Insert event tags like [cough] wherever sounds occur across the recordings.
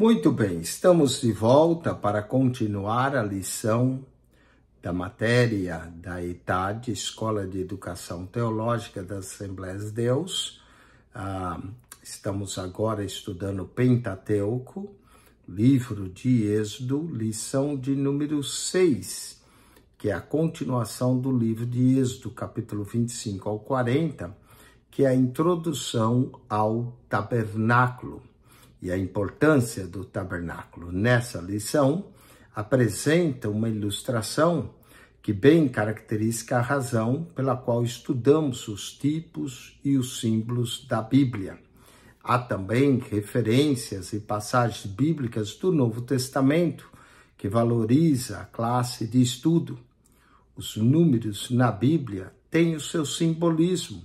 Muito bem, estamos de volta para continuar a lição da matéria da ETAD, Escola de Educação Teológica das Assembleias de Deus. Ah, estamos agora estudando Pentateuco, livro de Êxodo, lição de número 6, que é a continuação do livro de Êxodo, capítulo 25 ao 40, que é a introdução ao tabernáculo e a importância do tabernáculo. Nessa lição, apresenta uma ilustração que bem caracteriza a razão pela qual estudamos os tipos e os símbolos da Bíblia. Há também referências e passagens bíblicas do Novo Testamento que valoriza a classe de estudo. Os números na Bíblia têm o seu simbolismo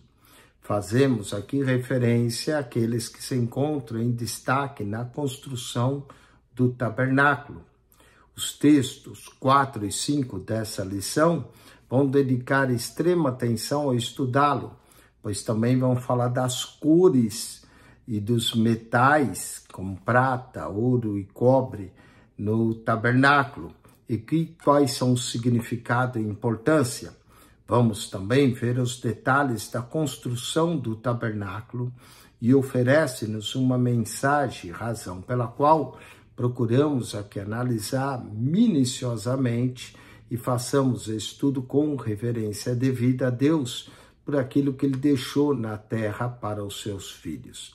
Fazemos aqui referência àqueles que se encontram em destaque na construção do tabernáculo. Os textos 4 e 5 dessa lição vão dedicar extrema atenção ao estudá-lo, pois também vão falar das cores e dos metais, como prata, ouro e cobre, no tabernáculo, e que, quais são o significado e importância. Vamos também ver os detalhes da construção do tabernáculo e oferece-nos uma mensagem, razão pela qual procuramos aqui analisar minuciosamente e façamos estudo com reverência devida a Deus por aquilo que ele deixou na terra para os seus filhos.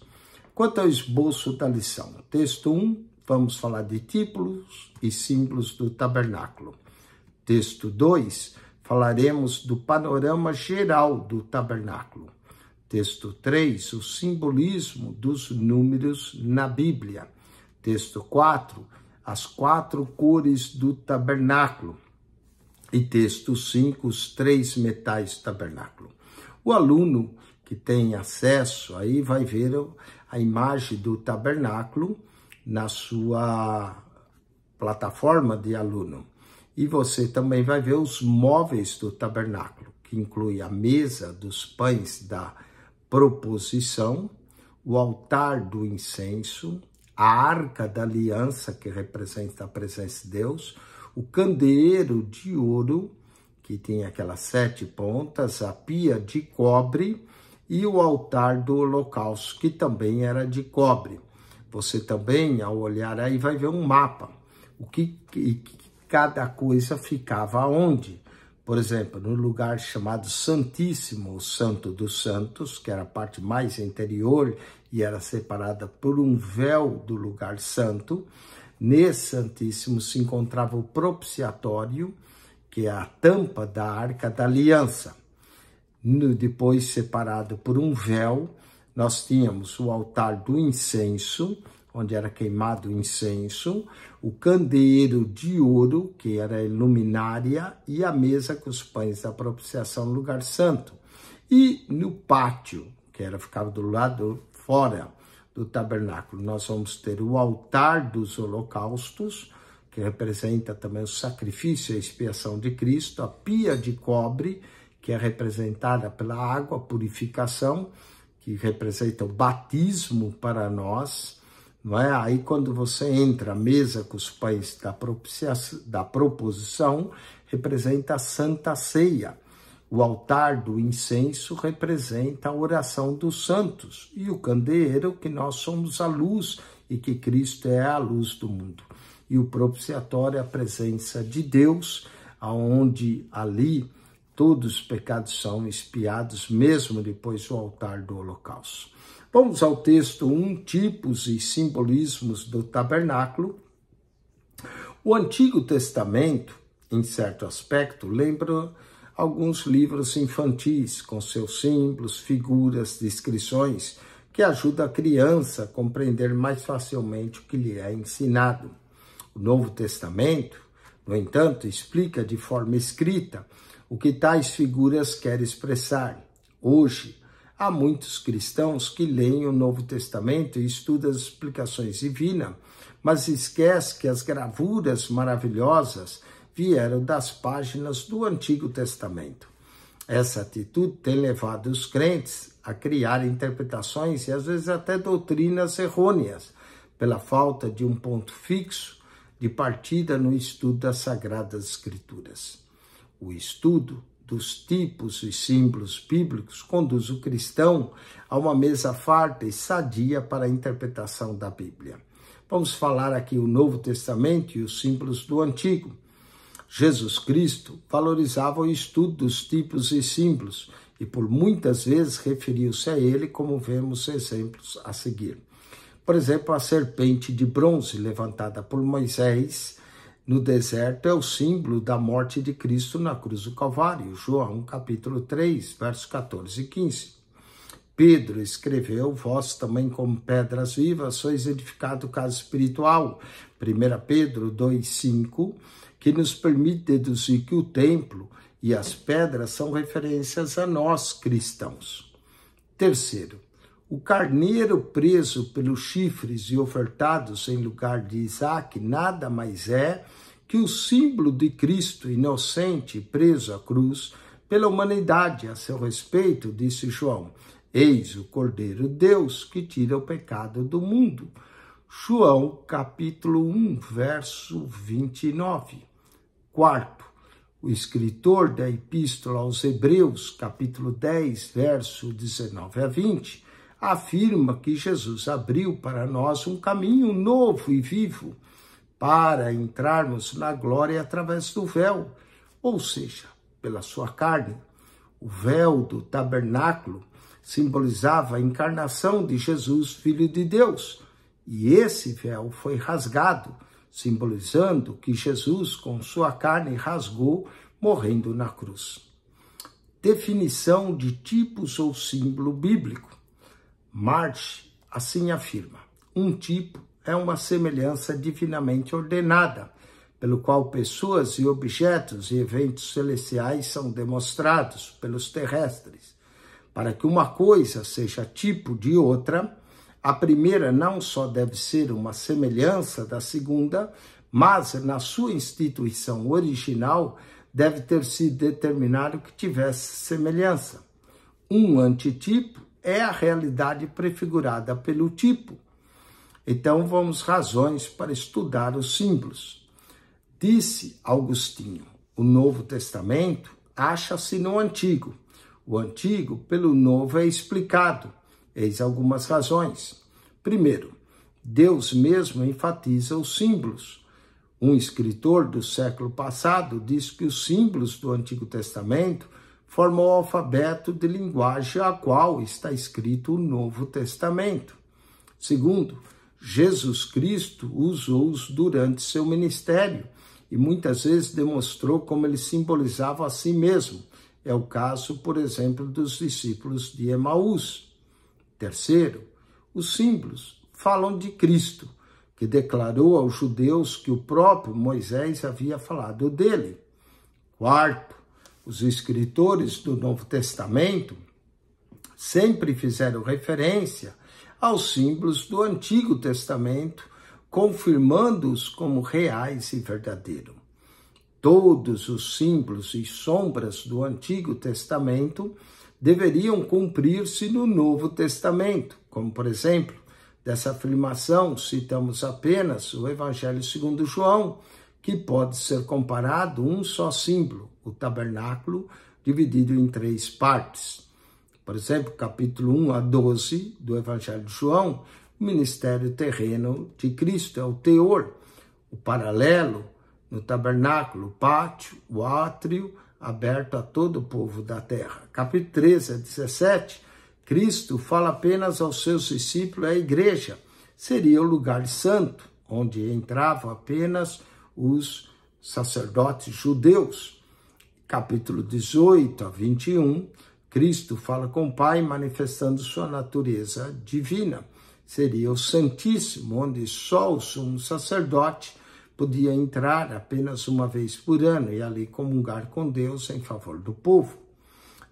Quanto ao esboço da lição, texto 1, vamos falar de títulos e símbolos do tabernáculo. Texto 2, falaremos do panorama geral do tabernáculo. Texto 3, o simbolismo dos números na Bíblia. Texto 4, as quatro cores do tabernáculo. E texto 5, os três metais do tabernáculo. O aluno que tem acesso aí vai ver a imagem do tabernáculo na sua plataforma de aluno. E você também vai ver os móveis do tabernáculo, que inclui a mesa dos pães da proposição, o altar do incenso, a arca da aliança, que representa a presença de Deus, o candeeiro de ouro, que tem aquelas sete pontas, a pia de cobre e o altar do holocausto, que também era de cobre. Você também, ao olhar aí, vai ver um mapa. O que, que, cada coisa ficava onde. Por exemplo, no lugar chamado Santíssimo, o Santo dos Santos, que era a parte mais interior e era separada por um véu do lugar santo, nesse Santíssimo se encontrava o propiciatório, que é a tampa da Arca da Aliança. Depois, separado por um véu, nós tínhamos o altar do incenso, onde era queimado incenso, o candeeiro de ouro, que era a luminária, e a mesa com os pães da propiciação no lugar santo. E no pátio, que era ficava do lado fora do tabernáculo, nós vamos ter o altar dos holocaustos, que representa também o sacrifício e a expiação de Cristo, a pia de cobre, que é representada pela água, a purificação, que representa o batismo para nós, não é? Aí quando você entra à mesa com os pães da, da proposição, representa a Santa Ceia. O altar do incenso representa a oração dos santos e o candeeiro que nós somos a luz e que Cristo é a luz do mundo. E o propiciatório é a presença de Deus, aonde ali todos os pecados são espiados, mesmo depois do altar do holocausto. Vamos ao texto 1, um, tipos e simbolismos do tabernáculo. O Antigo Testamento, em certo aspecto, lembra alguns livros infantis, com seus símbolos, figuras, descrições, que ajuda a criança a compreender mais facilmente o que lhe é ensinado. O Novo Testamento, no entanto, explica de forma escrita o que tais figuras querem expressar. Hoje, Há muitos cristãos que leem o Novo Testamento e estudam as explicações divinas, mas esquece que as gravuras maravilhosas vieram das páginas do Antigo Testamento. Essa atitude tem levado os crentes a criar interpretações e às vezes até doutrinas errôneas, pela falta de um ponto fixo de partida no estudo das Sagradas Escrituras. O estudo dos tipos e símbolos bíblicos conduz o cristão a uma mesa farta e sadia para a interpretação da Bíblia. Vamos falar aqui o Novo Testamento e os símbolos do Antigo. Jesus Cristo valorizava o estudo dos tipos e símbolos e por muitas vezes referiu-se a ele, como vemos exemplos a seguir. Por exemplo, a serpente de bronze levantada por Moisés no deserto é o símbolo da morte de Cristo na cruz do Calvário, João capítulo 3, versos 14 e 15. Pedro escreveu: Vós também, como pedras vivas, sois edificado casa espiritual. 1 Pedro 5, que nos permite deduzir que o templo e as pedras são referências a nós cristãos. Terceiro, o carneiro preso pelos chifres e ofertado em lugar de Isaac nada mais é que o símbolo de Cristo inocente preso à cruz pela humanidade a seu respeito, disse João: Eis o Cordeiro Deus que tira o pecado do mundo. João capítulo 1, verso 29. Quarto, o escritor da Epístola aos Hebreus, capítulo 10, verso 19 a 20, afirma que Jesus abriu para nós um caminho novo e vivo para entrarmos na glória através do véu, ou seja, pela sua carne. O véu do tabernáculo simbolizava a encarnação de Jesus, Filho de Deus, e esse véu foi rasgado, simbolizando que Jesus, com sua carne, rasgou, morrendo na cruz. Definição de tipos ou símbolo bíblico. Marte assim afirma: um tipo é uma semelhança divinamente ordenada, pelo qual pessoas e objetos e eventos celestiais são demonstrados pelos terrestres. Para que uma coisa seja tipo de outra, a primeira não só deve ser uma semelhança da segunda, mas na sua instituição original deve ter sido determinado que tivesse semelhança. Um antitipo é a realidade prefigurada pelo tipo então vamos razões para estudar os símbolos. Disse Augustinho: o Novo Testamento acha-se no Antigo. O Antigo pelo Novo é explicado. Eis algumas razões. Primeiro, Deus mesmo enfatiza os símbolos. Um escritor do século passado diz que os símbolos do Antigo Testamento formam o alfabeto de linguagem a qual está escrito o Novo Testamento. Segundo, Jesus Cristo usou-os durante seu ministério e muitas vezes demonstrou como ele simbolizava a si mesmo. É o caso, por exemplo, dos discípulos de Emaús. Terceiro, os símbolos falam de Cristo, que declarou aos judeus que o próprio Moisés havia falado dele. Quarto, os escritores do Novo Testamento sempre fizeram referência aos símbolos do Antigo Testamento, confirmando-os como reais e verdadeiros. Todos os símbolos e sombras do Antigo Testamento deveriam cumprir-se no Novo Testamento, como por exemplo, dessa afirmação citamos apenas o Evangelho segundo João, que pode ser comparado um só símbolo, o tabernáculo dividido em três partes. Por exemplo, capítulo 1 a 12 do Evangelho de João, o ministério terreno de Cristo, é o teor, o paralelo no tabernáculo, o pátio, o átrio aberto a todo o povo da terra. Capítulo 13 a 17, Cristo fala apenas aos seus discípulos, a igreja, seria o lugar santo, onde entravam apenas os sacerdotes judeus. Capítulo 18 a 21, Cristo fala com o Pai, manifestando sua natureza divina. Seria o Santíssimo, onde só o sumo sacerdote podia entrar apenas uma vez por ano e ali comungar com Deus em favor do povo.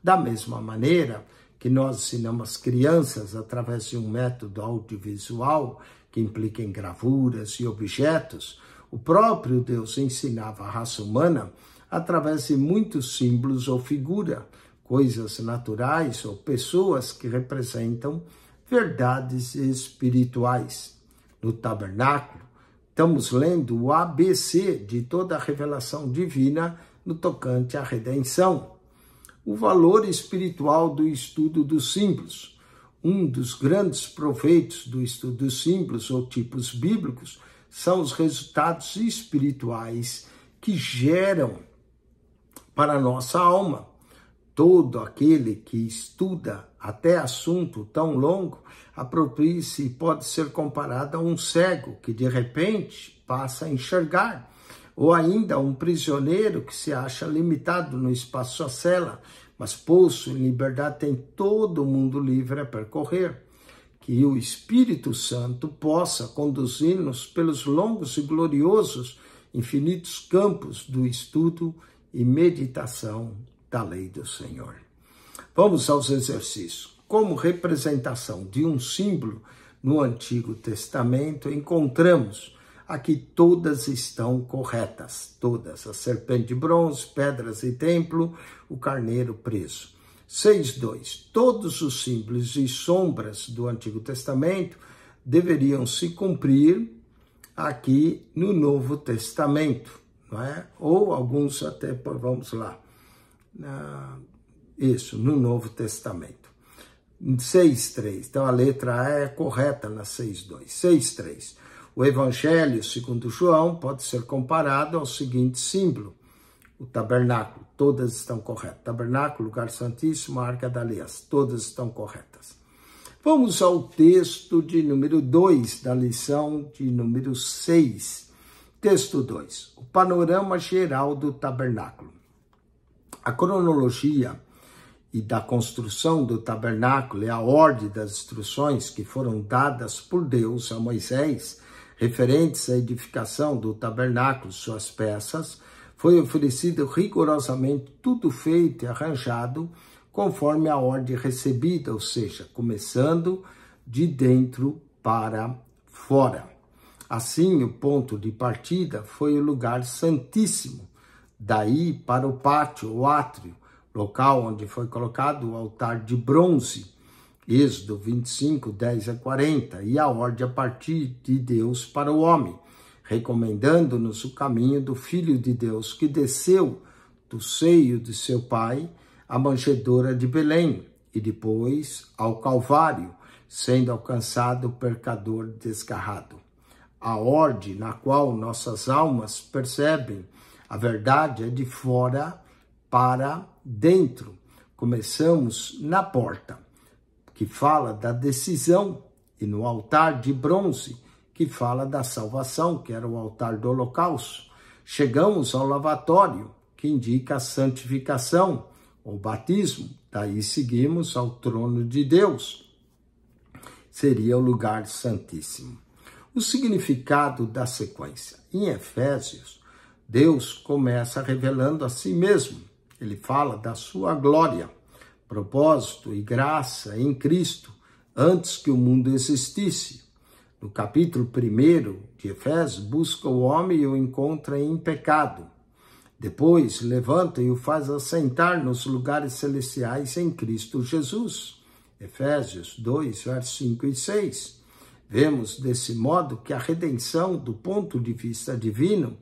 Da mesma maneira que nós ensinamos crianças através de um método audiovisual que implica em gravuras e objetos, o próprio Deus ensinava a raça humana através de muitos símbolos ou figuras coisas naturais ou pessoas que representam verdades espirituais. No tabernáculo, estamos lendo o ABC de toda a revelação divina no tocante à redenção. O valor espiritual do estudo dos símbolos. Um dos grandes proveitos do estudo dos símbolos ou tipos bíblicos são os resultados espirituais que geram para a nossa alma todo aquele que estuda até assunto tão longo apropria-se e pode ser comparado a um cego que de repente passa a enxergar, ou ainda a um prisioneiro que se acha limitado no espaço à cela, mas poço em liberdade tem todo o mundo livre a percorrer. Que o Espírito Santo possa conduzir-nos pelos longos e gloriosos infinitos campos do estudo e meditação da lei do Senhor. Vamos aos exercícios. Como representação de um símbolo no Antigo Testamento, encontramos aqui todas estão corretas, todas, a serpente de bronze, pedras e templo, o carneiro preso. 6.2. Todos os símbolos e sombras do Antigo Testamento deveriam se cumprir aqui no Novo Testamento, não é? Ou alguns até, vamos lá, isso no Novo Testamento. 6.3, então a letra A é correta na 6.2. 6.3, o Evangelho segundo João pode ser comparado ao seguinte símbolo, o tabernáculo, todas estão corretas. Tabernáculo, lugar santíssimo, arca da aliança, todas estão corretas. Vamos ao texto de número 2 da lição de número 6. Texto 2. O panorama geral do tabernáculo. A cronologia e da construção do tabernáculo e a ordem das instruções que foram dadas por Deus a Moisés, referentes à edificação do tabernáculo, suas peças, foi oferecido rigorosamente tudo feito e arranjado conforme a ordem recebida, ou seja, começando de dentro para fora. Assim, o ponto de partida foi o lugar santíssimo, daí para o pátio, o átrio, local onde foi colocado o altar de bronze, Êxodo 25, 10 a 40, e a ordem a partir de Deus para o homem, recomendando-nos o caminho do Filho de Deus que desceu do seio de seu pai à manchadora de Belém e depois ao Calvário, sendo alcançado o pecador desgarrado. A ordem na qual nossas almas percebem a verdade é de fora para dentro. Começamos na porta, que fala da decisão, e no altar de bronze, que fala da salvação, que era o altar do holocausto. Chegamos ao lavatório, que indica a santificação, ou batismo. Daí seguimos ao trono de Deus. Seria o lugar santíssimo. O significado da sequência. Em Efésios, Deus começa revelando a si mesmo. Ele fala da sua glória, propósito e graça em Cristo antes que o mundo existisse. No capítulo 1 de Efésios, busca o homem e o encontra em pecado. Depois levanta e o faz assentar nos lugares celestiais em Cristo Jesus. Efésios 2, versos 5 e 6. Vemos desse modo que a redenção, do ponto de vista divino,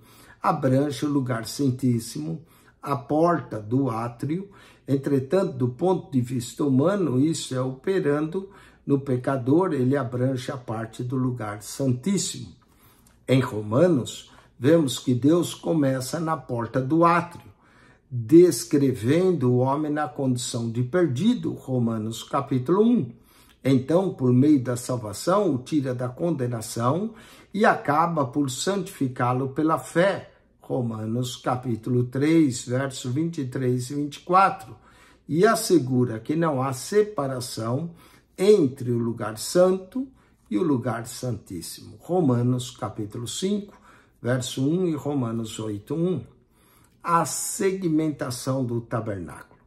abrange o lugar santíssimo, a porta do átrio. Entretanto, do ponto de vista humano, isso é operando no pecador, ele abrange a parte do lugar santíssimo. Em Romanos, vemos que Deus começa na porta do átrio, descrevendo o homem na condição de perdido, Romanos capítulo 1. Então, por meio da salvação, o tira da condenação e acaba por santificá-lo pela fé, Romanos capítulo 3, verso 23 e 24, e assegura que não há separação entre o lugar santo e o lugar santíssimo. Romanos capítulo 5, verso 1 e Romanos 8, 1. A segmentação do tabernáculo.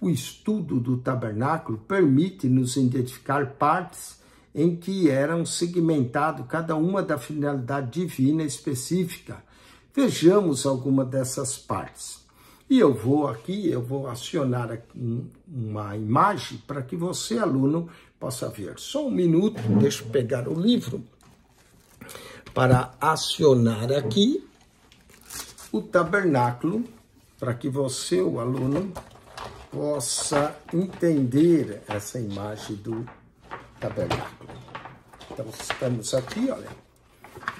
O estudo do tabernáculo permite-nos identificar partes em que eram segmentado cada uma da finalidade divina específica Vejamos alguma dessas partes. E eu vou aqui, eu vou acionar uma imagem para que você, aluno, possa ver. Só um minuto, deixa eu pegar o livro para acionar aqui o tabernáculo, para que você, o aluno, possa entender essa imagem do tabernáculo. Então, estamos aqui, olha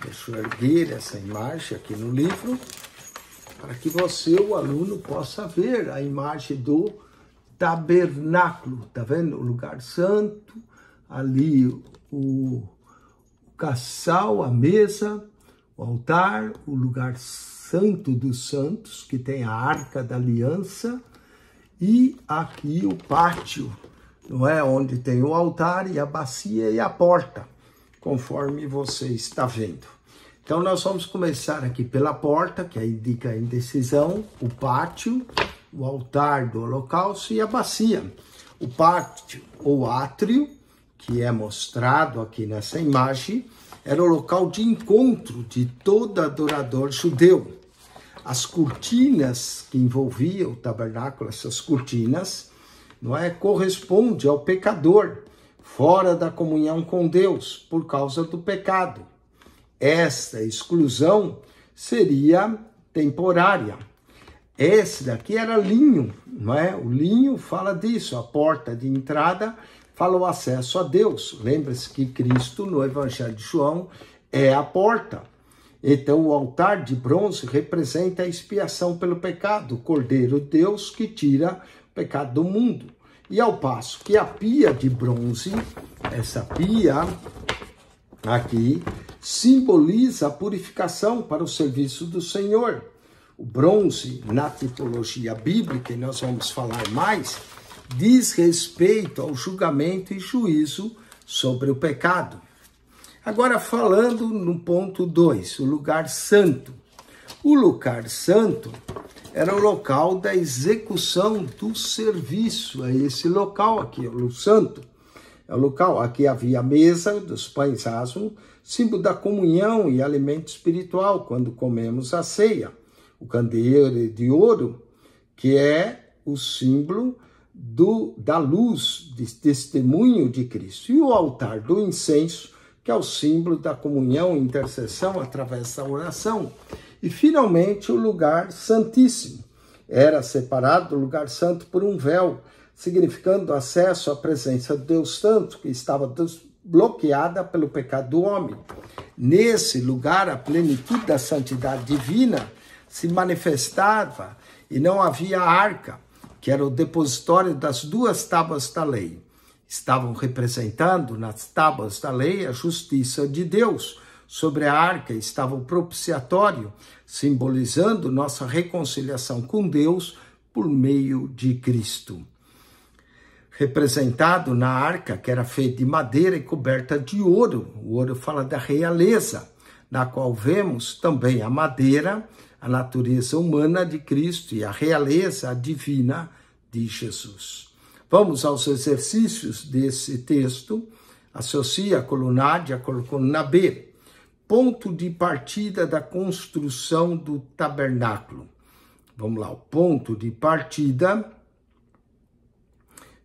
professor erguer essa imagem aqui no livro, para que você, o aluno, possa ver a imagem do tabernáculo, tá vendo? O lugar santo, ali o, o caçal, a mesa, o altar, o lugar santo dos santos, que tem a arca da aliança, e aqui o pátio, não é? Onde tem o altar e a bacia e a porta, conforme você está vendo. Então nós vamos começar aqui pela porta, que aí indica a indecisão, o pátio, o altar do holocausto e a bacia. O pátio ou átrio, que é mostrado aqui nessa imagem, era o local de encontro de todo adorador judeu. As cortinas que envolviam o tabernáculo, essas cortinas, não é corresponde ao pecador fora da comunhão com Deus por causa do pecado. Esta exclusão seria temporária. Esse daqui era linho, não é? O linho fala disso, a porta de entrada fala o acesso a Deus. Lembre-se que Cristo, no Evangelho de João, é a porta. Então, o altar de bronze representa a expiação pelo pecado, o Cordeiro Deus que tira o pecado do mundo. E ao passo que a pia de bronze, essa pia aqui, simboliza a purificação para o serviço do Senhor. O bronze, na tipologia bíblica, e nós vamos falar mais, diz respeito ao julgamento e juízo sobre o pecado. Agora, falando no ponto 2, o lugar santo. O lugar santo era o local da execução do serviço. É esse local aqui, é o santo. É o local. Aqui havia a mesa dos pães asmos, símbolo da comunhão e alimento espiritual, quando comemos a ceia. O candeeiro de ouro, que é o símbolo do, da luz, de testemunho de Cristo. E o altar do incenso, que é o símbolo da comunhão e intercessão através da oração. E finalmente o lugar santíssimo. Era separado do lugar santo por um véu, significando acesso à presença de Deus Santo, que estava bloqueada pelo pecado do homem. Nesse lugar, a plenitude da santidade divina se manifestava e não havia arca, que era o depositório das duas tábuas da lei. Estavam representando nas tábuas da lei a justiça de Deus. Sobre a arca estava o propiciatório, simbolizando nossa reconciliação com Deus por meio de Cristo representado na arca, que era feita de madeira e coberta de ouro. O ouro fala da realeza, na qual vemos também a madeira, a natureza humana de Cristo e a realeza divina de Jesus. Vamos aos exercícios desse texto. Associa a coluna A, a coluna B. Ponto de partida da construção do tabernáculo. Vamos lá, o ponto de partida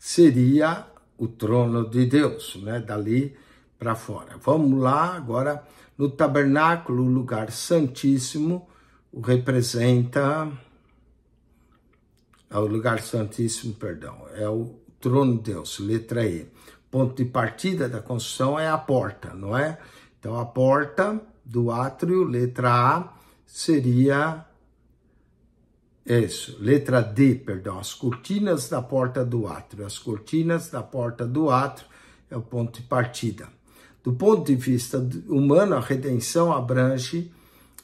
seria o trono de Deus, né? Dali para fora. Vamos lá agora no tabernáculo, o lugar santíssimo, o representa é o lugar santíssimo, perdão, é o trono de Deus, letra E. Ponto de partida da construção é a porta, não é? Então a porta do átrio, letra A, seria isso, letra D, perdão, as cortinas da porta do átrio. As cortinas da porta do átrio é o ponto de partida. Do ponto de vista humano, a redenção abrange,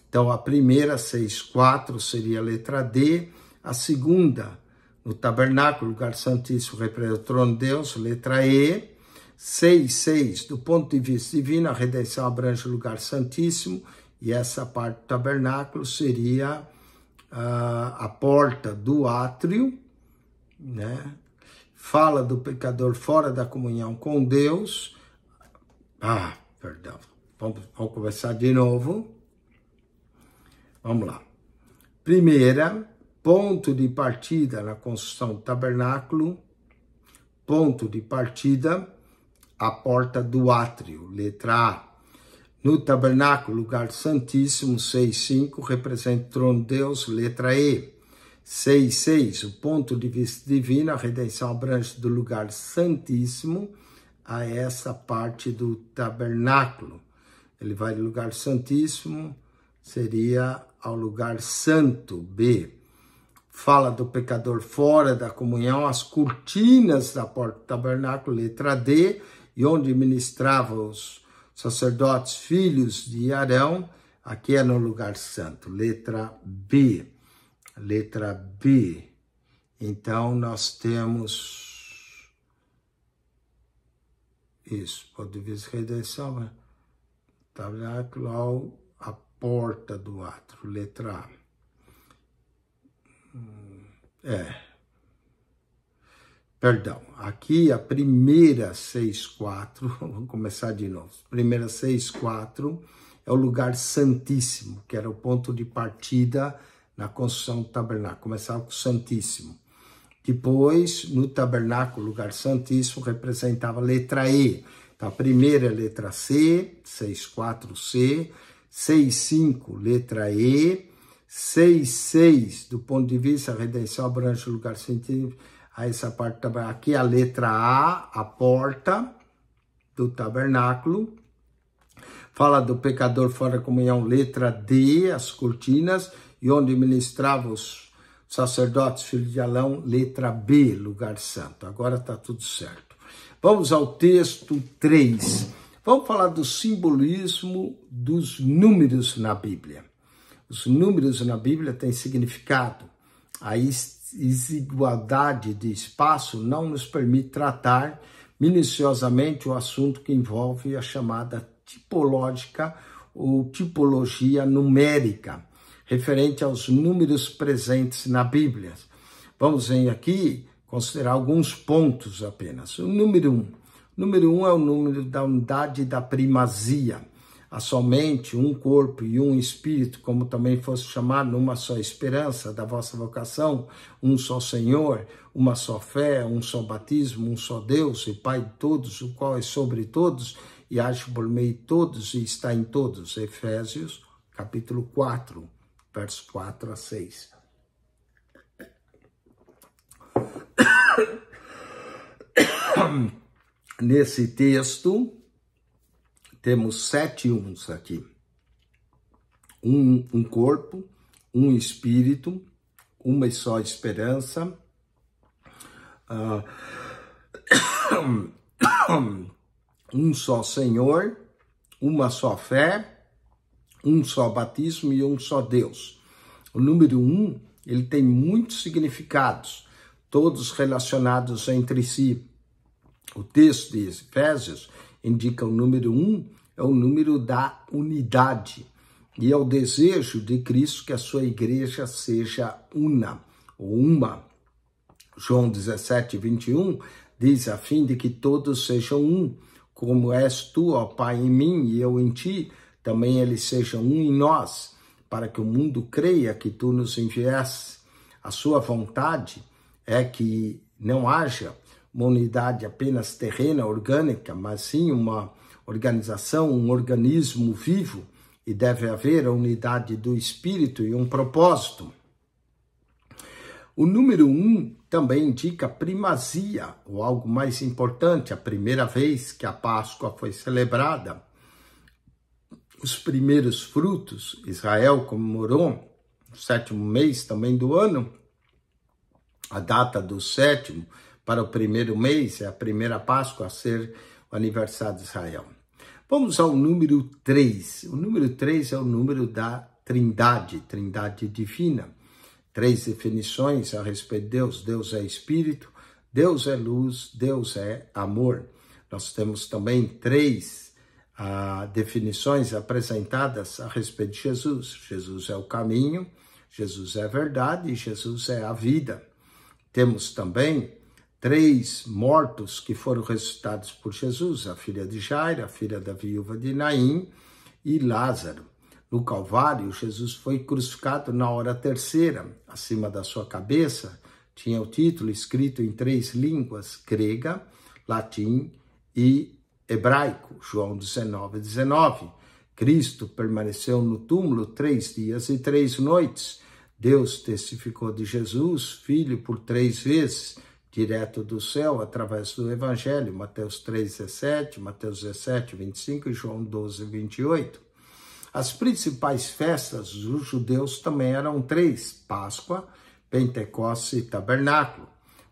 então, a primeira, 6, 4, seria a letra D. A segunda, no tabernáculo, lugar santíssimo, representa o trono de Deus, letra E. 6, 6, do ponto de vista divino, a redenção abrange o lugar santíssimo, e essa parte do tabernáculo seria a, a porta do átrio, né? fala do pecador fora da comunhão com Deus. Ah, perdão. Vamos, vamos começar de novo. Vamos lá. Primeira, ponto de partida na construção do tabernáculo. Ponto de partida, a porta do átrio, letra A. No tabernáculo, lugar santíssimo, 6,5, representa o trono de Deus, letra E. 6,6, o ponto de vista divino, a redenção abrange do lugar santíssimo a essa parte do tabernáculo. Ele vai do lugar santíssimo, seria ao lugar santo, B. Fala do pecador fora da comunhão, as cortinas da porta do tabernáculo, letra D, e onde ministrava os sacerdotes, filhos de Arão, aqui é no lugar santo, letra B. Letra B. Então, nós temos. Isso, pode vir redenção, né? Tabernáculo ao a porta do átrio, letra A. Hum, é. Perdão, aqui a primeira 6,4, [laughs] vamos começar de novo. Primeira 6,4 é o lugar santíssimo, que era o ponto de partida na construção do tabernáculo. Começava com o santíssimo. Depois, no tabernáculo, o lugar santíssimo representava a letra E. Então, a primeira é letra C, 6,4C, 6,5, letra E, 6,6, do ponto de vista redenção, abrange o lugar santíssimo a essa parte aqui a letra A, a porta do tabernáculo. Fala do pecador fora da comunhão, letra D, as cortinas, e onde ministrava os sacerdotes, filhos de Alão, letra B, lugar santo. Agora está tudo certo. Vamos ao texto 3. Vamos falar do simbolismo dos números na Bíblia. Os números na Bíblia têm significado. Aí desigualdade de espaço não nos permite tratar minuciosamente o assunto que envolve a chamada tipológica ou tipologia numérica, referente aos números presentes na Bíblia. Vamos em aqui considerar alguns pontos apenas. O número um. O número um é o número da unidade da primazia a somente um corpo e um espírito, como também fosse chamado, numa só esperança da vossa vocação, um só Senhor, uma só fé, um só batismo, um só Deus e Pai de todos, o qual é sobre todos e age por meio de todos e está em todos. Efésios, capítulo 4, versos 4 a 6. [coughs] Nesse texto, temos sete uns aqui. Um, um corpo, um espírito, uma só esperança. Uh, [coughs] um só Senhor, uma só fé, um só batismo e um só Deus. O número um, ele tem muitos significados, todos relacionados entre si. O texto de Efésios indica o número um, é o número da unidade. E é o desejo de Cristo que a sua igreja seja una ou uma. João 17, 21 diz: a fim de que todos sejam um, como és tu, ó Pai, em mim e eu em ti, também eles sejam um em nós, para que o mundo creia que tu nos enviaste. A sua vontade é que não haja uma unidade apenas terrena, orgânica, mas sim uma organização, um organismo vivo, e deve haver a unidade do espírito e um propósito. O número um também indica primazia, ou algo mais importante, a primeira vez que a Páscoa foi celebrada. Os primeiros frutos, Israel comemorou no sétimo mês também do ano, a data do sétimo, para o primeiro mês, é a primeira Páscoa, a ser o aniversário de Israel. Vamos ao número 3. O número 3 é o número da Trindade, Trindade Divina. Três definições a respeito de Deus: Deus é Espírito, Deus é luz, Deus é amor. Nós temos também três ah, definições apresentadas a respeito de Jesus: Jesus é o caminho, Jesus é a verdade e Jesus é a vida. Temos também três mortos que foram ressuscitados por Jesus, a filha de Jair, a filha da viúva de Naim e Lázaro. No Calvário, Jesus foi crucificado na hora terceira, acima da sua cabeça, tinha o título escrito em três línguas, grega, latim e hebraico, João 19, 19. Cristo permaneceu no túmulo três dias e três noites. Deus testificou de Jesus, filho, por três vezes direto do céu através do Evangelho, Mateus 3, 17, Mateus 17, 25 e João 12, 28. As principais festas dos judeus também eram três: Páscoa, Pentecostes e Tabernáculo.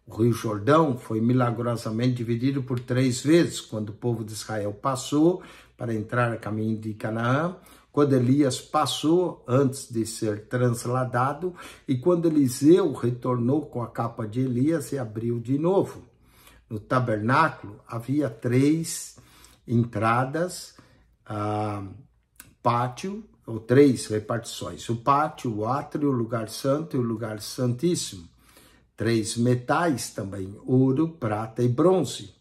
O Rio Jordão foi milagrosamente dividido por três vezes, quando o povo de Israel passou para entrar a caminho de Canaã quando Elias passou antes de ser transladado e quando Eliseu retornou com a capa de Elias e abriu de novo. No tabernáculo havia três entradas, ah, pátio, ou três repartições: o pátio, o átrio, o lugar santo e o lugar santíssimo. Três metais também: ouro, prata e bronze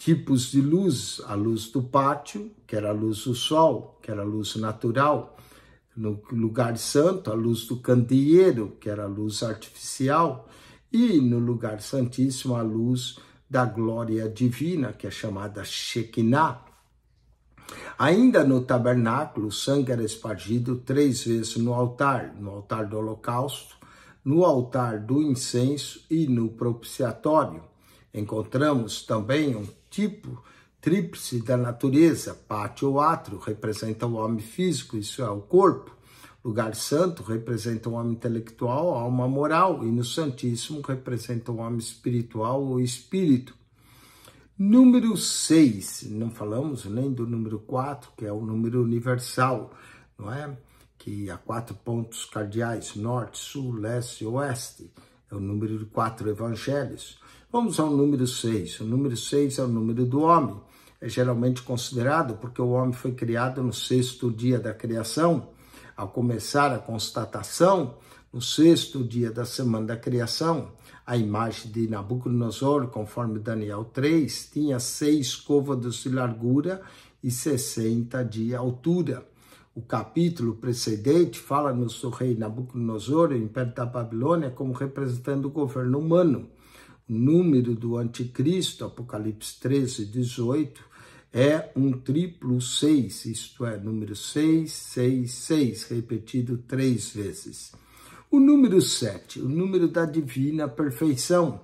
tipos de luz, a luz do pátio, que era a luz do sol, que era a luz natural, no lugar santo, a luz do candeeiro, que era a luz artificial, e no lugar santíssimo, a luz da glória divina, que é chamada Shekinah. Ainda no tabernáculo, o sangue era espargido três vezes no altar, no altar do holocausto, no altar do incenso e no propiciatório. Encontramos também um tipo tríplice da natureza, pátio ou átrio, representa o homem físico, isso é o corpo. Lugar santo representa o homem intelectual, alma moral, e no Santíssimo representa o homem espiritual ou espírito. Número 6, não falamos nem do número 4, que é o número universal, não é? Que há quatro pontos cardeais, norte, sul, leste e oeste. É o número de quatro evangelhos. Vamos ao número 6. O número 6 é o número do homem. É geralmente considerado porque o homem foi criado no sexto dia da criação. Ao começar a constatação, no sexto dia da semana da criação, a imagem de Nabucodonosor, conforme Daniel 3, tinha seis côvados de largura e 60 de altura. O capítulo precedente fala no rei Nabucodonosor, o império da Babilônia, como representando o governo humano número do anticristo, Apocalipse 13, 18, é um triplo seis, isto é, número 6, 6, 6, repetido três vezes. O número 7, o número da divina perfeição.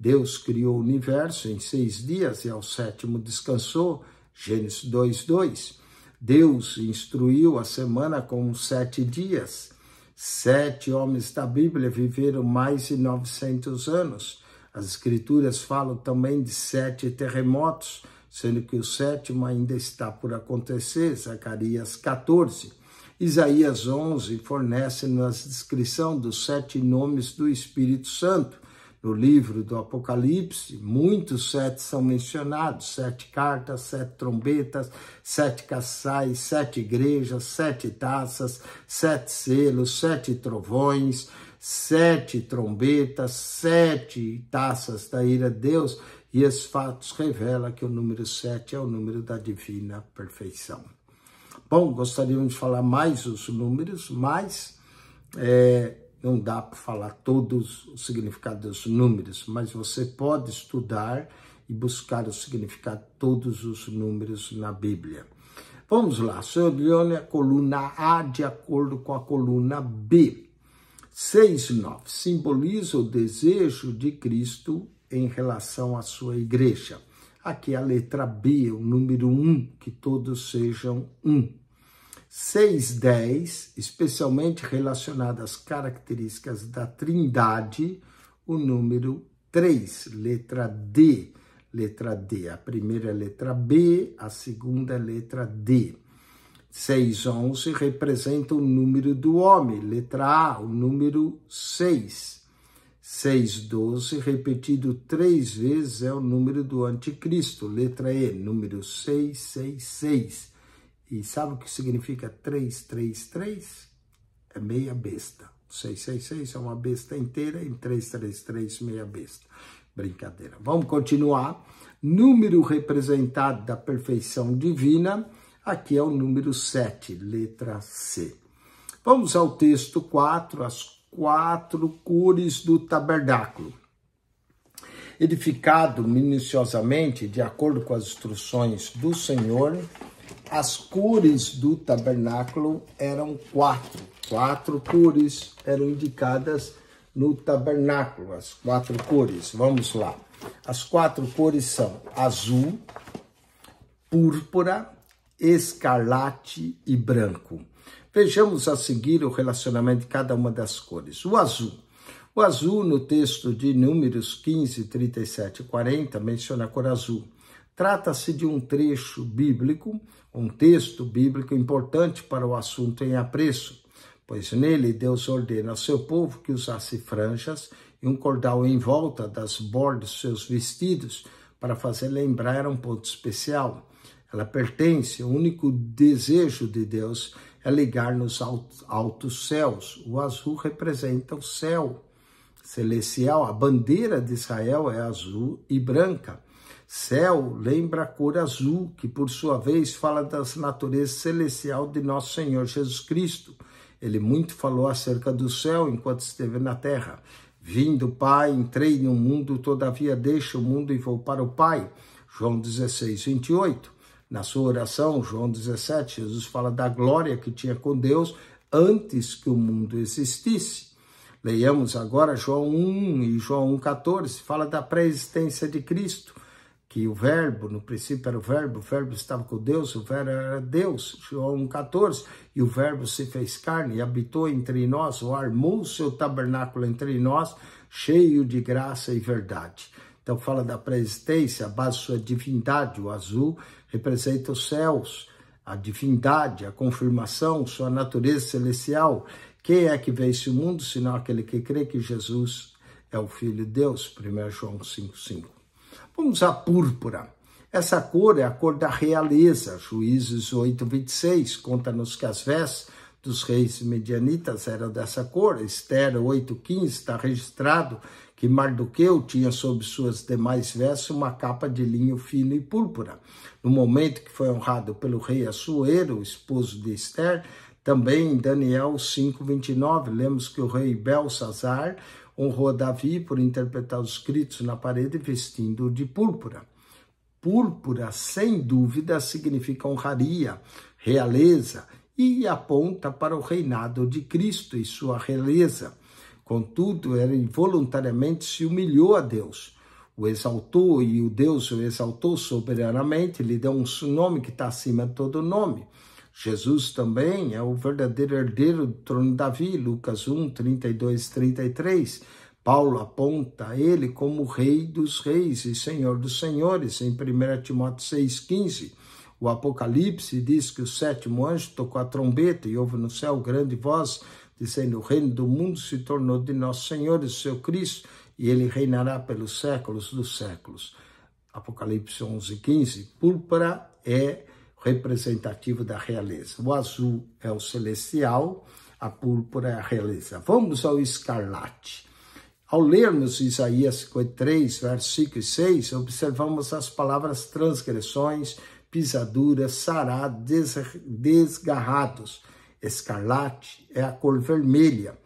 Deus criou o universo em seis dias e ao sétimo descansou, Gênesis 2, 2. Deus instruiu a semana com sete dias. Sete homens da Bíblia viveram mais de 900 anos. As Escrituras falam também de sete terremotos, sendo que o sétimo ainda está por acontecer, Zacarias 14. Isaías 11 fornece-nos a descrição dos sete nomes do Espírito Santo. No livro do Apocalipse, muitos sete são mencionados: sete cartas, sete trombetas, sete caçais, sete igrejas, sete taças, sete selos, sete trovões sete trombetas, sete taças da ira de Deus, e esses fatos revelam que o número sete é o número da divina perfeição. Bom, gostaríamos de falar mais os números, mas é, não dá para falar todos os significados dos números, mas você pode estudar e buscar o significado de todos os números na Bíblia. Vamos lá, Sr. Leone, a coluna A de acordo com a coluna B. 6,9 simboliza o desejo de Cristo em relação à sua igreja. Aqui a letra B, o número 1, que todos sejam um. 6,10, especialmente relacionado às características da Trindade, o número 3, letra D. Letra D, a primeira é letra B, a segunda é letra D. 611 representa o número do homem, letra A, o número 6. 612, repetido três vezes, é o número do anticristo, letra E, número 666. E sabe o que significa 333? É meia besta. 666 é uma besta inteira, em 333, meia besta. Brincadeira. Vamos continuar. Número representado da perfeição divina Aqui é o número 7, letra C. Vamos ao texto 4, as quatro cores do tabernáculo. Edificado minuciosamente, de acordo com as instruções do Senhor, as cores do tabernáculo eram quatro. Quatro cores eram indicadas no tabernáculo, as quatro cores. Vamos lá. As quatro cores são azul, púrpura, escarlate e branco. Vejamos a seguir o relacionamento de cada uma das cores. O azul. O azul, no texto de Números 15, 37 e 40, menciona a cor azul. Trata-se de um trecho bíblico, um texto bíblico importante para o assunto em apreço, pois nele Deus ordena ao seu povo que usasse franjas e um cordal em volta das bordas dos seus vestidos para fazer lembrar um ponto especial ela pertence, o único desejo de Deus é ligar-nos altos céus. O azul representa o céu celestial, a bandeira de Israel é azul e branca. Céu lembra a cor azul, que por sua vez fala da natureza celestial de nosso Senhor Jesus Cristo. Ele muito falou acerca do céu enquanto esteve na terra. Vindo, Pai, entrei no mundo, todavia deixo o mundo e vou para o Pai. João 16, 28. Na sua oração, João 17, Jesus fala da glória que tinha com Deus antes que o mundo existisse. Leiamos agora João 1 e João 1,14, fala da pré-existência de Cristo, que o Verbo, no princípio era o Verbo, o Verbo estava com Deus, o Verbo era Deus, João 1,14, e o Verbo se fez carne e habitou entre nós, ou armou seu tabernáculo entre nós, cheio de graça e verdade. Então fala da pré-existência, a base da sua divindade, o azul, representa os céus, a divindade, a confirmação, sua natureza celestial. Quem é que vence o mundo, senão aquele que crê que Jesus é o Filho de Deus? 1 João 5,5. Vamos à púrpura. Essa cor é a cor da realeza. Juízes 8,26 conta-nos que as vestes dos reis medianitas eram dessa cor. Esther 8,15 está registrado que Mardoqueu tinha sob suas demais vestes uma capa de linho fino e púrpura. No momento que foi honrado pelo rei Assuero, esposo de Esther, também em Daniel 5:29, lemos que o rei Belsazar honrou Davi por interpretar os escritos na parede vestindo de púrpura. Púrpura, sem dúvida, significa honraria, realeza e aponta para o reinado de Cristo e sua realeza. Contudo, ele voluntariamente se humilhou a Deus, o exaltou e o Deus o exaltou soberanamente, lhe deu um nome que está acima de todo nome. Jesus também é o verdadeiro herdeiro do trono de Davi, Lucas 1, 32, 33. Paulo aponta ele como Rei dos Reis e Senhor dos Senhores, em 1 Timóteo 15. O Apocalipse diz que o sétimo anjo tocou a trombeta e houve no céu grande voz dizendo: O reino do mundo se tornou de nosso Senhor e seu Cristo, e ele reinará pelos séculos dos séculos. Apocalipse 11, 15. Púrpura é representativo da realeza. O azul é o celestial, a púrpura é a realeza. Vamos ao escarlate. Ao lermos Isaías 53, versículo 6, observamos as palavras transgressões, pisaduras, sará, desgarrados escarlate é a cor vermelha,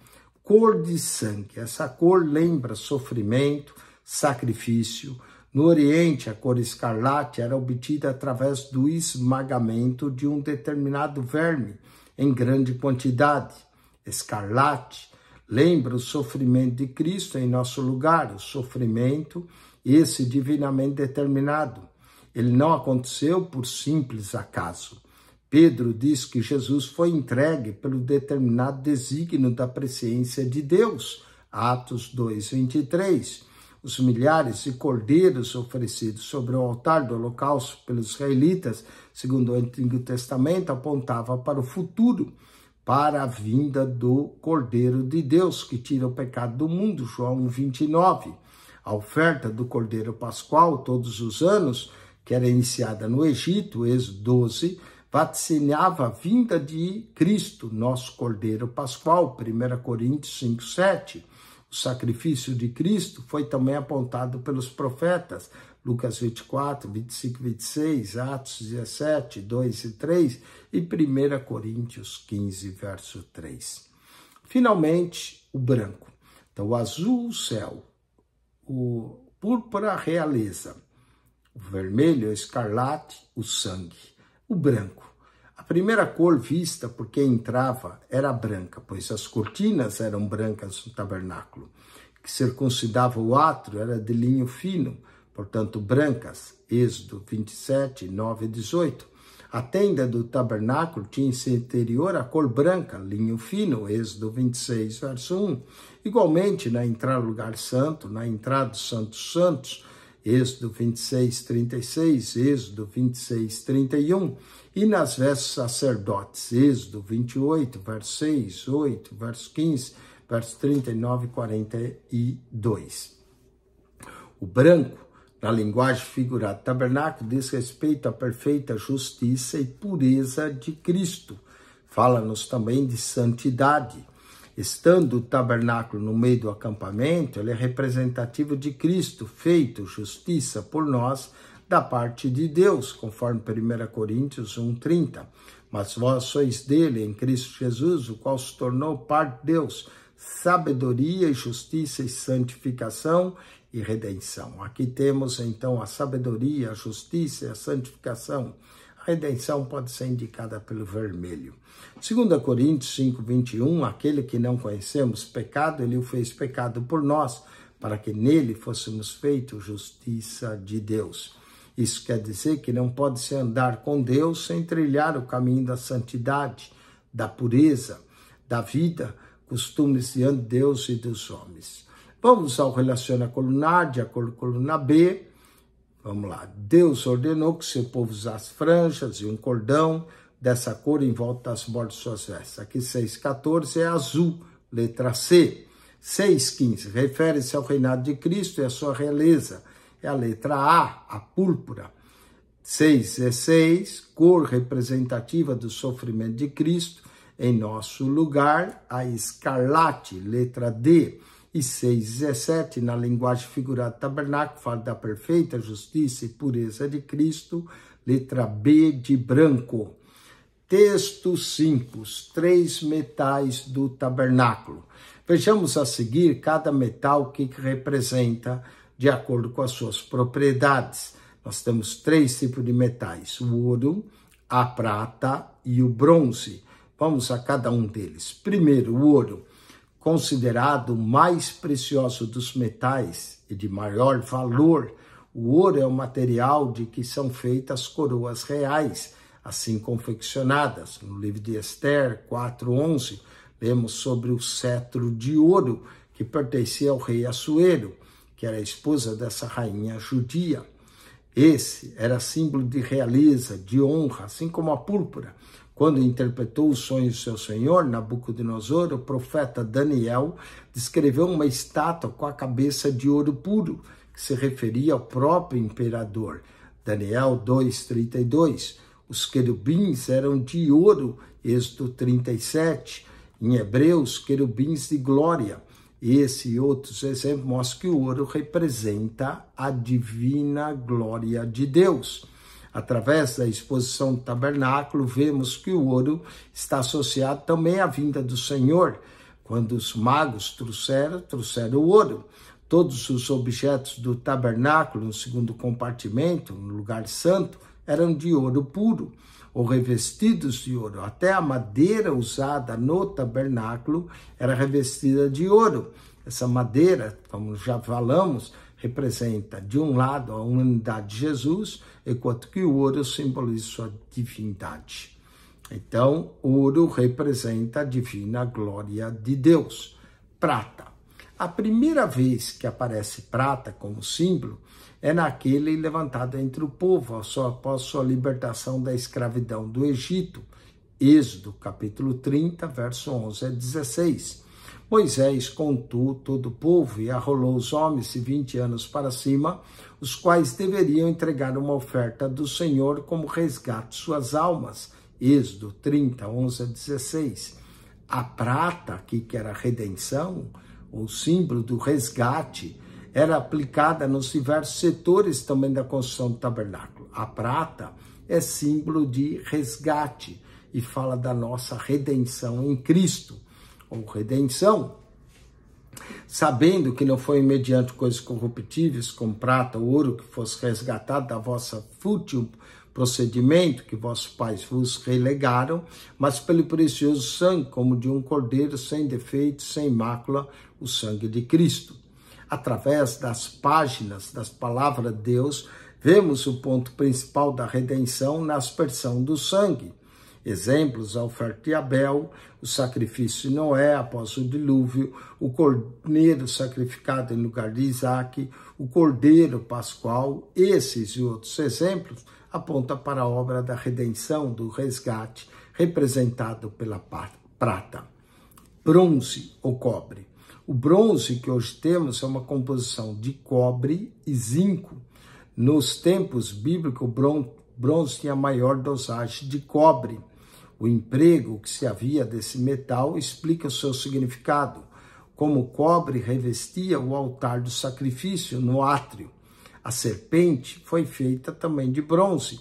cor de sangue. Essa cor lembra sofrimento, sacrifício. No Oriente, a cor escarlate era obtida através do esmagamento de um determinado verme em grande quantidade. Escarlate lembra o sofrimento de Cristo em nosso lugar, o sofrimento, esse divinamente determinado. Ele não aconteceu por simples acaso Pedro diz que Jesus foi entregue pelo determinado desígnio da presciência de Deus. Atos 2:23. Os milhares de cordeiros oferecidos sobre o altar do holocausto pelos israelitas, segundo o Antigo Testamento, apontava para o futuro, para a vinda do Cordeiro de Deus que tira o pecado do mundo, João 29. A oferta do Cordeiro Pascual todos os anos, que era iniciada no Egito, Êxodo 12, vaticinava a vinda de Cristo, nosso Cordeiro Pascual, 1 Coríntios 5, 7. O sacrifício de Cristo foi também apontado pelos profetas, Lucas 24, 25, 26, Atos 17, 2 e 3 e 1 Coríntios 15, verso 3. Finalmente, o branco. Então, o azul, o céu, o púrpura, a realeza, o vermelho, o escarlate, o sangue o branco. A primeira cor vista por quem entrava era branca, pois as cortinas eram brancas no tabernáculo, que circuncidava o átrio era de linho fino, portanto brancas, Êxodo 27, 9 e 18. A tenda do tabernáculo tinha em seu interior a cor branca, linho fino, Êxodo 26, verso 1. Igualmente, na entrada do lugar santo, na entrada do Santo Santos, Santos Êxodo 26, 36, Êxodo 26, 31, e nas versos sacerdotes, Êxodo 28, verso 6, 8, verso 15, verso 39 e 42. O branco, na linguagem figurada tabernáculo, diz respeito à perfeita justiça e pureza de Cristo. Fala-nos também de santidade. Estando o tabernáculo no meio do acampamento, ele é representativo de Cristo, feito justiça por nós da parte de Deus, conforme 1 Coríntios 1,30. Mas vós sois dele, em Cristo Jesus, o qual se tornou parte de Deus, sabedoria e justiça e santificação e redenção. Aqui temos então a sabedoria, a justiça e a santificação redenção pode ser indicada pelo vermelho. 2 Coríntios 5, 21, aquele que não conhecemos pecado, ele o fez pecado por nós, para que nele fôssemos feitos justiça de Deus. Isso quer dizer que não pode se andar com Deus sem trilhar o caminho da santidade, da pureza, da vida, costumes diante de Deus e dos homens. Vamos ao relaciona colunar, de acordo com a coluna B, Vamos lá. Deus ordenou que seu povo usasse franjas e um cordão dessa cor em volta das bordas de suas vestes. Aqui 6,14 é azul, letra C. 6,15 refere-se ao reinado de Cristo e à sua realeza. É a letra A, a púrpura. 6,16, cor representativa do sofrimento de Cristo. Em nosso lugar, a escarlate, letra D e 6, 17, na linguagem figurada tabernáculo, fala da perfeita justiça e pureza de Cristo, letra B de branco. Texto 5, três metais do tabernáculo. Vejamos a seguir cada metal que representa, de acordo com as suas propriedades. Nós temos três tipos de metais: o ouro, a prata e o bronze. Vamos a cada um deles. Primeiro, o ouro considerado o mais precioso dos metais e de maior valor, o ouro é o material de que são feitas coroas reais, assim confeccionadas. No livro de Esther 4:11, lemos sobre o cetro de ouro que pertencia ao rei Assuero, que era a esposa dessa rainha judia. Esse era símbolo de realeza, de honra, assim como a púrpura. Quando interpretou o sonho do seu senhor, Nabucodonosor, o profeta Daniel descreveu uma estátua com a cabeça de ouro puro, que se referia ao próprio imperador. Daniel 2:32. Os querubins eram de ouro, Êxodo 37. Em Hebreus, querubins de glória. Esse e outros exemplos mostram que o ouro representa a divina glória de Deus. Através da exposição do tabernáculo, vemos que o ouro está associado também à vinda do Senhor. Quando os magos trouxeram, trouxeram o ouro. Todos os objetos do tabernáculo, no segundo compartimento, no lugar santo, eram de ouro puro ou revestidos de ouro. Até a madeira usada no tabernáculo era revestida de ouro. Essa madeira, como já falamos, representa, de um lado, a humanidade de Jesus, enquanto que o ouro simboliza sua divindade. Então, ouro representa a divina glória de Deus. Prata. A primeira vez que aparece prata como símbolo é naquele levantado entre o povo após sua libertação da escravidão do Egito. Êxodo, capítulo 30, verso 11 a 16 Moisés contou todo o povo e arrolou os homens de vinte anos para cima, os quais deveriam entregar uma oferta do Senhor como resgate suas almas. Êxodo 30, 11 a 16. A prata, aqui que era a redenção, o símbolo do resgate, era aplicada nos diversos setores também da construção do tabernáculo. A prata é símbolo de resgate e fala da nossa redenção em Cristo ou redenção, sabendo que não foi mediante coisas corruptíveis, como prata ou ouro, que fosse resgatado da vossa fútil procedimento que vossos pais vos relegaram, mas pelo precioso sangue, como de um cordeiro sem defeito, sem mácula, o sangue de Cristo. Através das páginas das palavras de Deus, vemos o ponto principal da redenção na aspersão do sangue Exemplos, a oferta de Abel, o sacrifício de Noé após o dilúvio, o cordeiro sacrificado em lugar de Isaac, o cordeiro pascual, esses e outros exemplos apontam para a obra da redenção, do resgate, representado pela prata, bronze ou cobre. O bronze que hoje temos é uma composição de cobre e zinco. Nos tempos bíblicos, o bronze tinha maior dosagem de cobre o emprego que se havia desse metal explica o seu significado, como o cobre revestia o altar do sacrifício no átrio. A serpente foi feita também de bronze.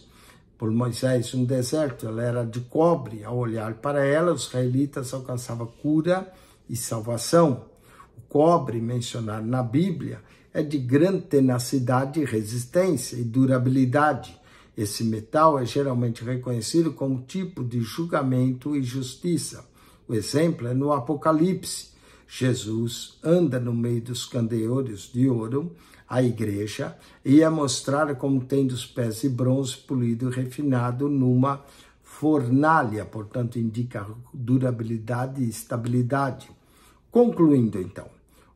Por Moisés, um deserto, ela era de cobre. Ao olhar para ela, os israelitas alcançavam cura e salvação. O cobre, mencionado na Bíblia, é de grande tenacidade, resistência e durabilidade. Esse metal é geralmente reconhecido como tipo de julgamento e justiça. O exemplo é no Apocalipse. Jesus anda no meio dos candeeiros de ouro, a igreja, e é mostrada como tendo os pés de bronze polido e refinado numa fornalha, portanto, indica durabilidade e estabilidade. Concluindo, então,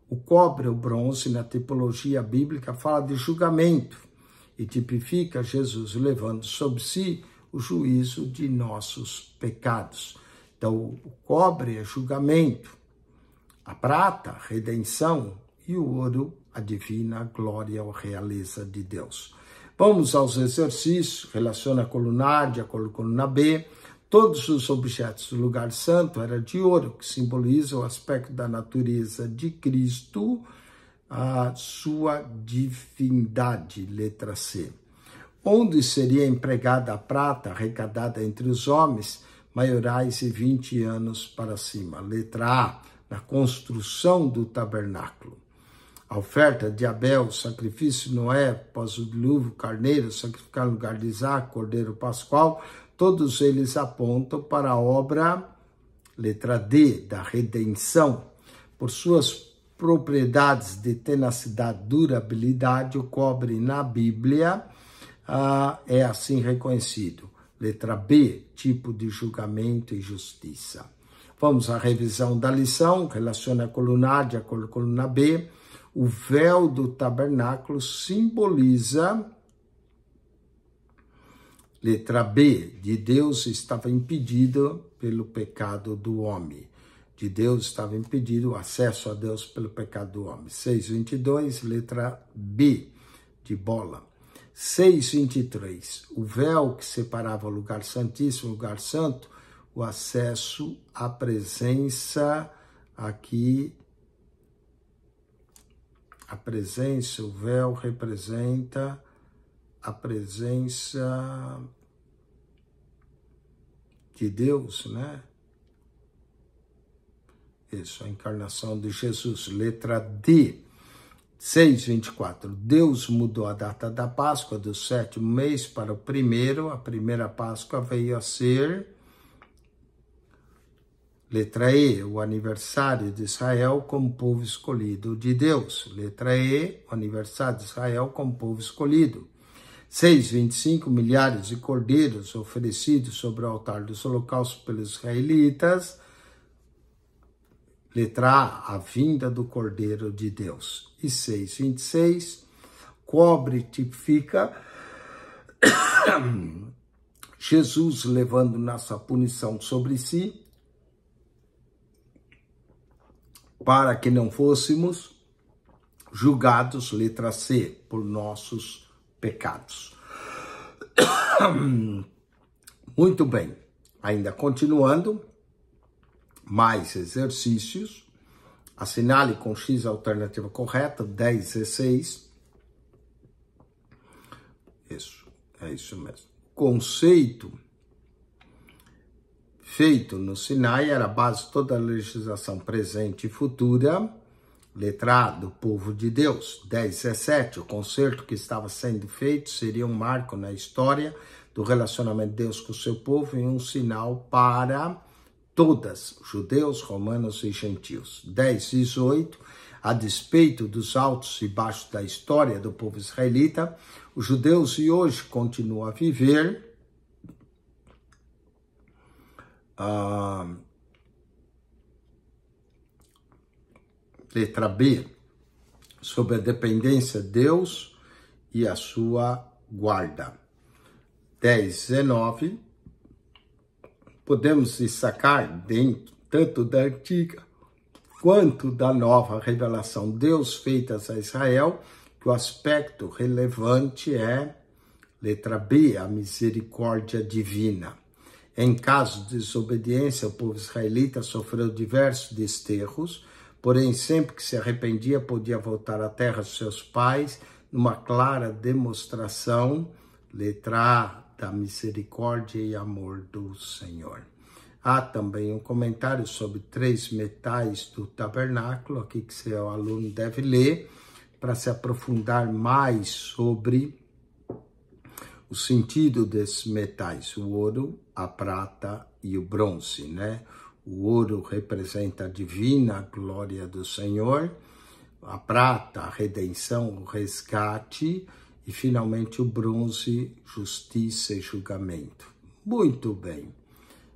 o cobre, o bronze, na tipologia bíblica, fala de julgamento e tipifica Jesus levando sobre si o juízo de nossos pecados. Então, o cobre é julgamento, a prata, redenção, e o ouro, a divina glória ou realeza de Deus. Vamos aos exercícios, relaciona a coluna A, a coluna B. Todos os objetos do lugar santo eram de ouro, que simboliza o aspecto da natureza de Cristo, a sua divindade, letra C. Onde seria empregada a prata arrecadada entre os homens maiorais e 20 anos para cima? Letra A, na construção do tabernáculo. A oferta de Abel, sacrifício de Noé, após o dilúvio, carneiro, sacrificar no lugar de Isaac, cordeiro pascual, todos eles apontam para a obra, letra D, da redenção. Por suas propriedades de tenacidade, durabilidade, o cobre na Bíblia ah, é assim reconhecido. Letra B, tipo de julgamento e justiça. Vamos à revisão da lição, relaciona a coluna A de acordo com a coluna B. O véu do tabernáculo simboliza Letra B, de Deus estava impedido pelo pecado do homem de Deus estava impedido o acesso a Deus pelo pecado do homem. 6,22, letra B, de bola. 6,23, o véu que separava o lugar santíssimo, o lugar santo, o acesso à presença aqui. A presença, o véu representa a presença de Deus, né? Isso, a encarnação de Jesus. Letra D. 6:24. Deus mudou a data da Páscoa do sétimo mês para o primeiro. A primeira Páscoa veio a ser Letra E, o aniversário de Israel como povo escolhido de Deus. Letra E, o aniversário de Israel como povo escolhido. 6,25 milhares de cordeiros oferecidos sobre o altar dos holocaustos pelos israelitas Letra A, a vinda do Cordeiro de Deus. E 6,26, cobre tipifica [coughs] Jesus levando nossa punição sobre si, para que não fôssemos julgados, letra C, por nossos pecados. [coughs] Muito bem, ainda continuando, mais exercícios. Assinale com X a alternativa correta, 10 e Isso, é isso mesmo. Conceito feito no Sinai era a base de toda a legislação presente e futura, letra A, do povo de Deus. 10.17, o concerto que estava sendo feito seria um marco na história do relacionamento de Deus com o seu povo e um sinal para todas, judeus, romanos e gentios. 10 18, a despeito dos altos e baixos da história do povo israelita, os judeus e hoje continuam a viver ah, letra B, sobre a dependência de Deus e a sua guarda. 10, 19, podemos destacar dentro tanto da antiga quanto da nova revelação Deus feitas a Israel, que o aspecto relevante é letra B, a misericórdia divina. Em caso de desobediência, o povo israelita sofreu diversos desterros, porém sempre que se arrependia podia voltar à terra dos seus pais, numa clara demonstração, letra A, da misericórdia e amor do Senhor. Há também um comentário sobre três metais do tabernáculo, aqui que seu aluno deve ler, para se aprofundar mais sobre o sentido desses metais, o ouro, a prata e o bronze, né? O ouro representa a divina glória do Senhor, a prata, a redenção, o resgate, e finalmente o bronze, justiça e julgamento. Muito bem.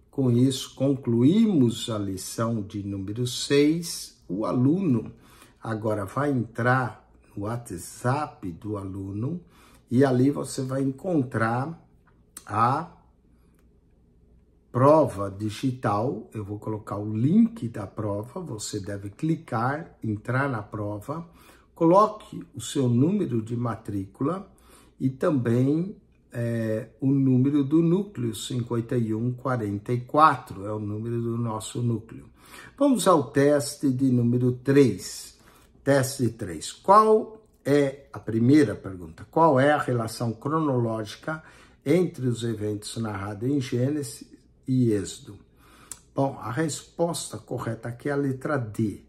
Com isso, concluímos a lição de número 6. O aluno agora vai entrar no WhatsApp do aluno e ali você vai encontrar a prova digital. Eu vou colocar o link da prova, você deve clicar, entrar na prova Coloque o seu número de matrícula e também é, o número do núcleo 5144, é o número do nosso núcleo. Vamos ao teste de número 3. Teste 3. Qual é a primeira pergunta? Qual é a relação cronológica entre os eventos narrados em Gênesis e Êxodo? Bom, a resposta correta aqui é a letra D.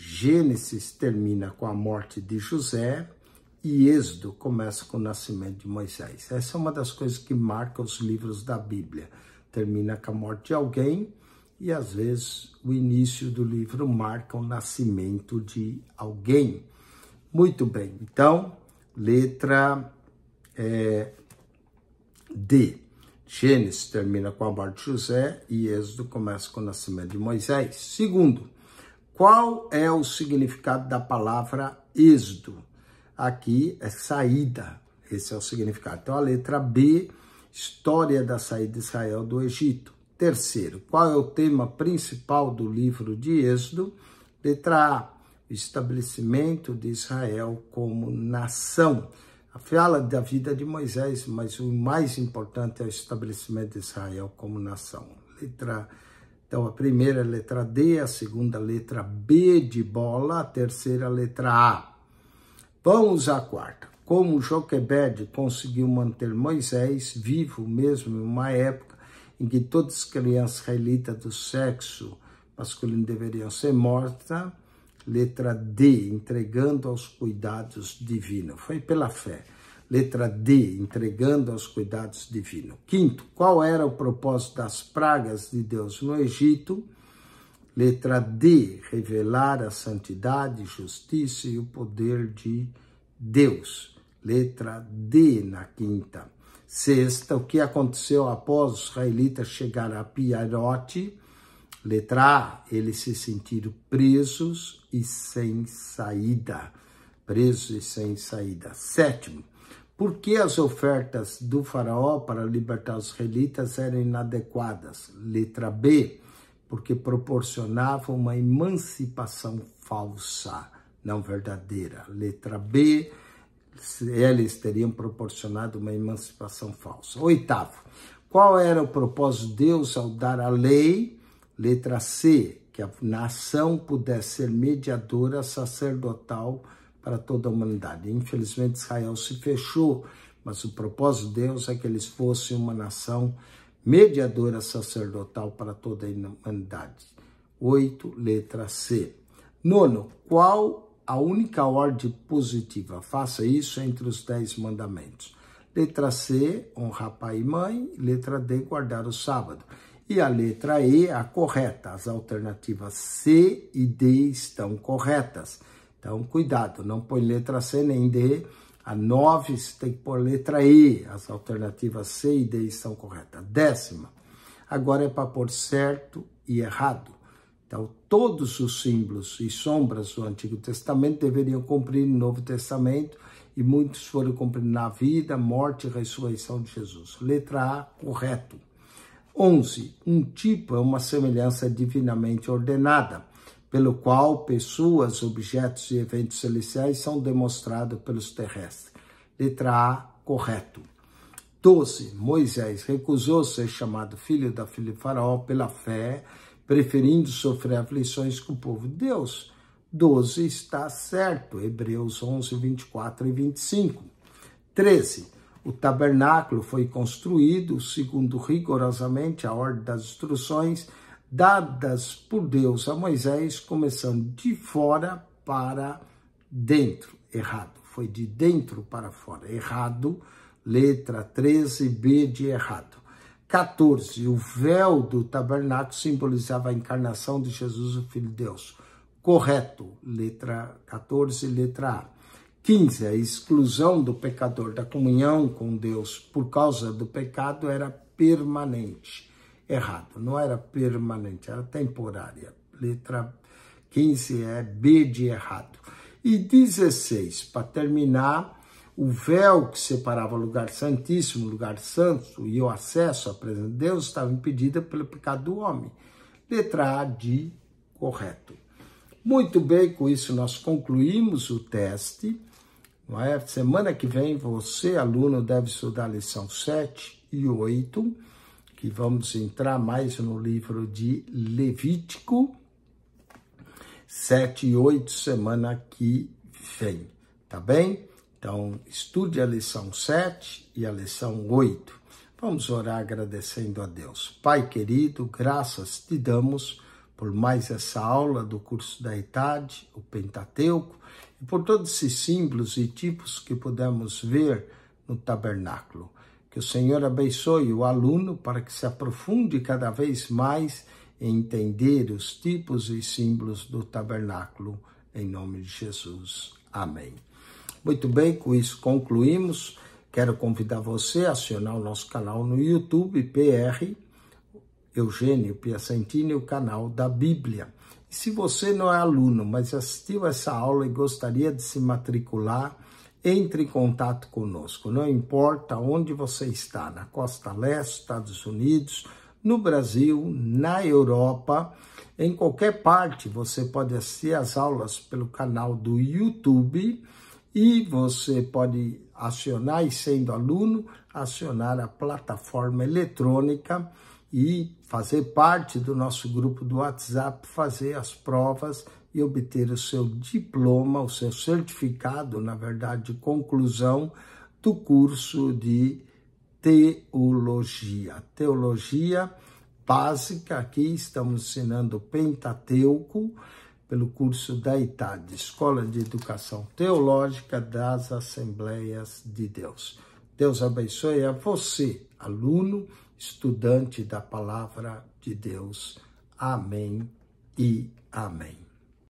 Gênesis termina com a morte de José e Êxodo começa com o nascimento de Moisés. Essa é uma das coisas que marca os livros da Bíblia. Termina com a morte de alguém e às vezes o início do livro marca o nascimento de alguém. Muito bem, então, letra é, D. Gênesis termina com a morte de José e Êxodo começa com o nascimento de Moisés. Segundo, qual é o significado da palavra êxodo? Aqui é saída, esse é o significado. Então a letra B, história da saída de Israel do Egito. Terceiro, qual é o tema principal do livro de Êxodo? Letra A, estabelecimento de Israel como nação. A fala da vida de Moisés, mas o mais importante é o estabelecimento de Israel como nação. Letra então, a primeira letra D, a segunda letra B de bola, a terceira letra A. Vamos à quarta. Como Joquebed conseguiu manter Moisés vivo mesmo em uma época em que todas as crianças israelitas do sexo masculino deveriam ser mortas, letra D, entregando aos cuidados divinos. Foi pela fé. Letra D, entregando aos cuidados divinos. Quinto, qual era o propósito das pragas de Deus no Egito? Letra D, revelar a santidade, justiça e o poder de Deus. Letra D na quinta. Sexta, o que aconteceu após os israelitas chegar a Piarote? Letra A, eles se sentiram presos e sem saída. Presos e sem saída. Sétimo, por que as ofertas do faraó para libertar os israelitas eram inadequadas? Letra B, porque proporcionavam uma emancipação falsa, não verdadeira. Letra B, eles teriam proporcionado uma emancipação falsa. Oitavo, qual era o propósito de Deus ao dar a lei? Letra C, que a nação pudesse ser mediadora sacerdotal para toda a humanidade. Infelizmente, Israel se fechou, mas o propósito de Deus é que eles fossem uma nação mediadora sacerdotal para toda a humanidade. 8, letra C. Nono, qual a única ordem positiva? Faça isso entre os dez mandamentos. Letra C, honrar pai e mãe. Letra D, guardar o sábado. E a letra E, a correta. As alternativas C e D estão corretas. Então, cuidado, não põe letra C nem D. A 9 você tem que pôr letra E. As alternativas C e D estão corretas. Décima. Agora é para pôr certo e errado. Então, todos os símbolos e sombras do Antigo Testamento deveriam cumprir no Novo Testamento e muitos foram cumpridos na vida, morte e ressurreição de Jesus. Letra A, correto. 11. Um tipo é uma semelhança divinamente ordenada pelo qual pessoas, objetos e eventos celestiais são demonstrados pelos terrestres. Letra A, correto. 12. Moisés recusou ser chamado filho da filha de Faraó pela fé, preferindo sofrer aflições com o povo de Deus. 12 está certo, Hebreus 11, 24 e 25. 13. O tabernáculo foi construído segundo rigorosamente a ordem das instruções dadas por Deus a Moisés, começando de fora para dentro. Errado. Foi de dentro para fora. Errado. Letra 13b de errado. 14. O véu do tabernáculo simbolizava a encarnação de Jesus, o Filho de Deus. Correto. Letra 14, letra A. 15. A exclusão do pecador da comunhão com Deus por causa do pecado era permanente errado, não era permanente, era temporária. Letra 15 é B de errado. E 16, para terminar, o véu que separava o lugar santíssimo, o lugar santo e o acesso à presença de Deus estava impedida pelo pecado do homem. Letra A de correto. Muito bem, com isso nós concluímos o teste. Não é? Semana que vem você, aluno, deve estudar a lição 7 e 8 que vamos entrar mais no livro de Levítico 7 e 8, semana que vem, tá bem? Então, estude a lição 7 e a lição 8. Vamos orar agradecendo a Deus. Pai querido, graças te damos por mais essa aula do curso da idade, o Pentateuco, e por todos esses símbolos e tipos que pudemos ver no tabernáculo. Que o Senhor abençoe o aluno para que se aprofunde cada vez mais em entender os tipos e símbolos do tabernáculo, em nome de Jesus. Amém. Muito bem, com isso concluímos. Quero convidar você a acionar o nosso canal no YouTube, PR Eugênio Piacentini, o canal da Bíblia. E se você não é aluno, mas assistiu essa aula e gostaria de se matricular, entre em contato conosco. Não importa onde você está, na costa leste, Estados Unidos, no Brasil, na Europa, em qualquer parte você pode assistir as aulas pelo canal do YouTube e você pode acionar, e sendo aluno, acionar a plataforma eletrônica e fazer parte do nosso grupo do WhatsApp, fazer as provas e obter o seu diploma, o seu certificado, na verdade, de conclusão do curso de teologia. Teologia básica, aqui estamos ensinando Pentateuco pelo curso da ITAD, Escola de Educação Teológica das Assembleias de Deus. Deus abençoe a você, aluno, estudante da palavra de Deus. Amém e amém.